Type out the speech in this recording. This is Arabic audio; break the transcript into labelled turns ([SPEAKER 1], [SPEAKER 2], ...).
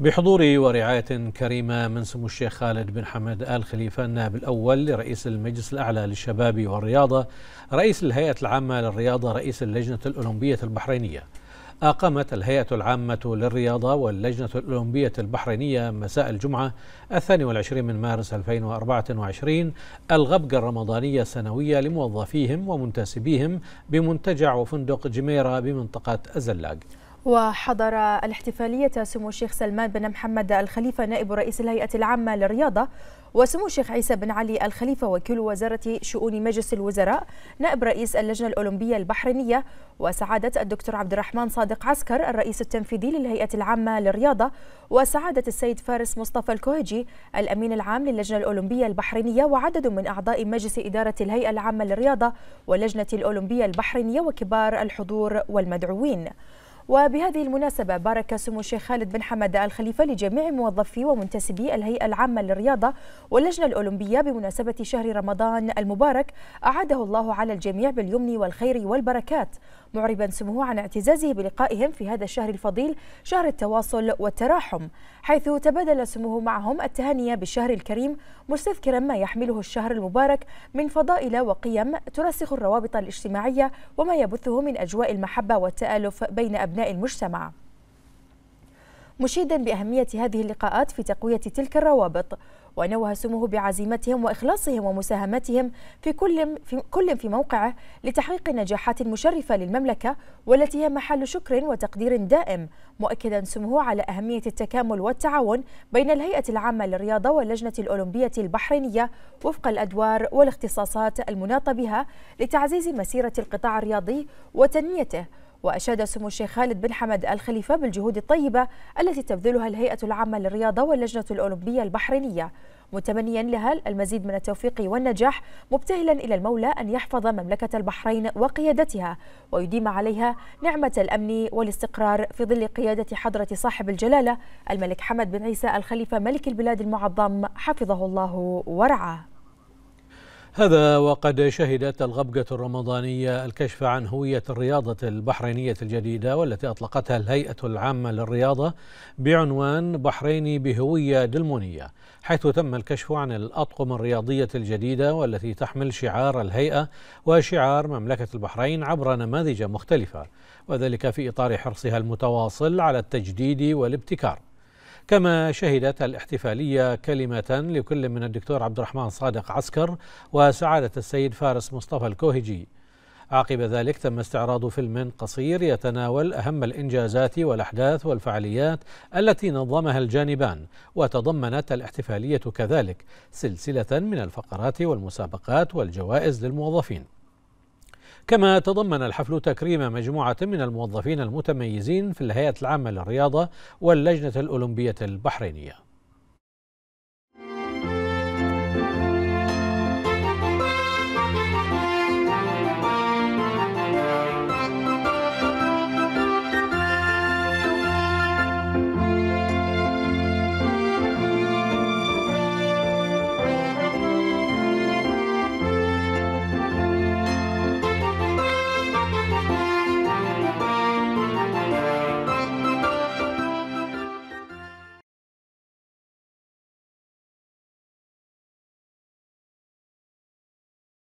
[SPEAKER 1] بحضور ورعاية كريمة من سمو الشيخ خالد بن حمد آل خليفة النائب الأول لرئيس المجلس الأعلى للشباب والرياضة رئيس الهيئة العامة للرياضة رئيس اللجنة الأولمبية البحرينية أقامت الهيئة العامة للرياضة واللجنة الأولمبية البحرينية مساء الجمعة الثاني والعشرين من مارس 2024 الغبقة الرمضانية السنوية لموظفيهم ومنتسبيهم بمنتجع وفندق جميرة بمنطقة الزلاق
[SPEAKER 2] وحضر الاحتفالية سمو الشيخ سلمان بن محمد الخليفة نائب رئيس الهيئة العامة للرياضة وسمو الشيخ عيسى بن علي الخليفة وكيل وزارة شؤون مجلس الوزراء نائب رئيس اللجنة الأولمبية البحرينية وسعادة الدكتور عبد الرحمن صادق عسكر الرئيس التنفيذي للهيئة العامة للرياضة وسعادة السيد فارس مصطفى الكوهجي الأمين العام للجنة الأولمبية البحرينية وعدد من أعضاء مجلس إدارة الهيئة العامة للرياضة واللجنة الأولمبية البحرينية وكبار الحضور والمدعوين وبهذه المناسبة بارك سمو الشيخ خالد بن حمد الخليفة لجميع موظفي ومنتسبي الهيئة العامة للرياضة واللجنة الأولمبية بمناسبة شهر رمضان المبارك أعاده الله على الجميع باليمن والخير والبركات معربا سموه عن اعتزازه بلقائهم في هذا الشهر الفضيل شهر التواصل والتراحم حيث تبادل سموه معهم التهاني بالشهر الكريم مستذكرا ما يحمله الشهر المبارك من فضائل وقيم ترسخ الروابط الاجتماعية وما يبثه من أجواء المحبة والتآلف بين أبناء المجتمع مشيدا بأهمية هذه اللقاءات في تقوية تلك الروابط ونوه سموه بعزيمتهم وإخلاصهم ومساهمتهم في كل في كل في موقعه لتحقيق نجاحات مشرفة للمملكة والتي هي محل شكر وتقدير دائم مؤكدا سموه على أهمية التكامل والتعاون بين الهيئة العامة للرياضة واللجنة الأولمبية البحرينية وفق الأدوار والاختصاصات المناطة بها لتعزيز مسيرة القطاع الرياضي وتنميته وأشاد سمو الشيخ خالد بن حمد الخليفة بالجهود الطيبة التي تبذلها الهيئة العامة للرياضة واللجنة الأولمبية البحرينية متمنيا لها المزيد من التوفيق والنجاح مبتهلا إلى المولى أن يحفظ مملكة البحرين وقيادتها ويديم عليها نعمة الأمن والاستقرار في ظل قيادة حضرة صاحب الجلالة الملك حمد بن عيسى الخليفة ملك البلاد المعظم حفظه الله ورعاه
[SPEAKER 1] هذا وقد شهدت الغبقة الرمضانية الكشف عن هوية الرياضة البحرينية الجديدة والتي أطلقتها الهيئة العامة للرياضة بعنوان بحريني بهوية دلمونية حيث تم الكشف عن الأطقم الرياضية الجديدة والتي تحمل شعار الهيئة وشعار مملكة البحرين عبر نماذج مختلفة وذلك في إطار حرصها المتواصل على التجديد والابتكار كما شهدت الاحتفالية كلمة لكل من الدكتور عبد الرحمن صادق عسكر وسعادة السيد فارس مصطفى الكوهجي عقب ذلك تم استعراض فيلم قصير يتناول أهم الإنجازات والأحداث والفعاليات التي نظمها الجانبان وتضمنت الاحتفالية كذلك سلسلة من الفقرات والمسابقات والجوائز للموظفين كما تضمن الحفل تكريم مجموعة من الموظفين المتميزين في الهيئة العامة للرياضة واللجنة الأولمبية البحرينية